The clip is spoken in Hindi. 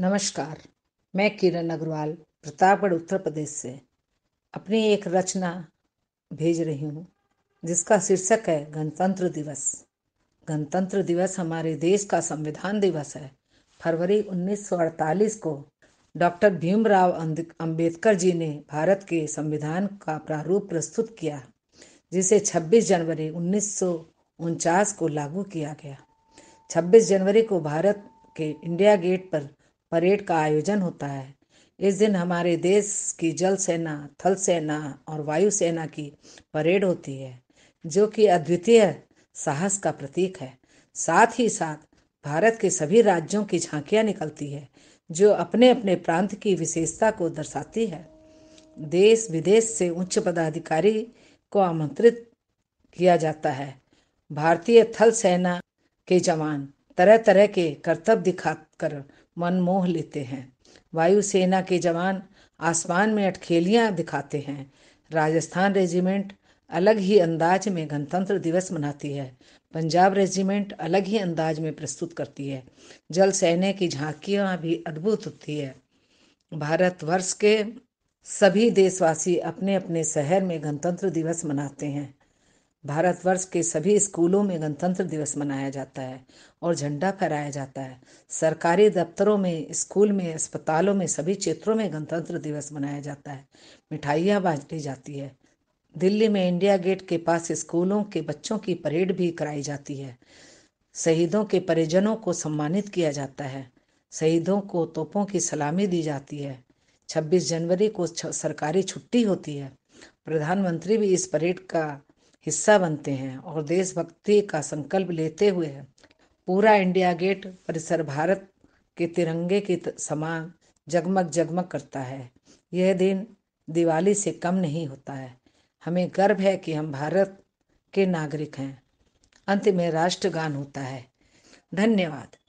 नमस्कार मैं किरण अग्रवाल प्रतापगढ़ उत्तर प्रदेश से अपनी एक रचना भेज रही हूँ जिसका शीर्षक है गणतंत्र दिवस गणतंत्र दिवस हमारे देश का संविधान दिवस है फरवरी 1948 को डॉक्टर भीमराव अंबेडकर जी ने भारत के संविधान का प्रारूप प्रस्तुत किया जिसे 26 जनवरी उन्नीस को लागू किया गया 26 जनवरी को भारत के इंडिया गेट पर परेड का आयोजन होता है इस दिन हमारे देश की जल सेना थल सेना और वायु सेना की परेड होती है जो कि अद्वितीय साहस का प्रतीक है साथ ही साथ भारत के सभी राज्यों की झांकियां निकलती है जो अपने अपने प्रांत की विशेषता को दर्शाती है देश विदेश से उच्च पदाधिकारी को आमंत्रित किया जाता है भारतीय थल सेना के जवान तरह तरह के कर्तव्य दिखाकर मन मोह लेते हैं वायुसेना के जवान आसमान में अटखेलियां दिखाते हैं राजस्थान रेजिमेंट अलग ही अंदाज में गणतंत्र दिवस मनाती है पंजाब रेजिमेंट अलग ही अंदाज में प्रस्तुत करती है जल सैन्य की झांकियाँ भी अद्भुत होती है भारतवर्ष के सभी देशवासी अपने अपने शहर में गणतंत्र दिवस मनाते हैं भारतवर्ष के सभी स्कूलों में गणतंत्र दिवस मनाया जाता है और झंडा फहराया जाता है सरकारी दफ्तरों में स्कूल में अस्पतालों में सभी क्षेत्रों में गणतंत्र दिवस मनाया जाता है मिठाइयाँ बांटी जाती है दिल्ली में इंडिया गेट के पास स्कूलों के बच्चों की परेड भी कराई जाती है शहीदों के परिजनों को सम्मानित किया जाता है शहीदों को तोपों की सलामी दी जाती है 26 जनवरी को सरकारी छुट्टी होती है प्रधानमंत्री भी इस परेड का हिस्सा बनते हैं और देशभक्ति का संकल्प लेते हुए पूरा इंडिया गेट परिसर भारत के तिरंगे के समान जगमग जगमग करता है यह दिन दिवाली से कम नहीं होता है हमें गर्व है कि हम भारत के नागरिक हैं अंत में राष्ट्रगान होता है धन्यवाद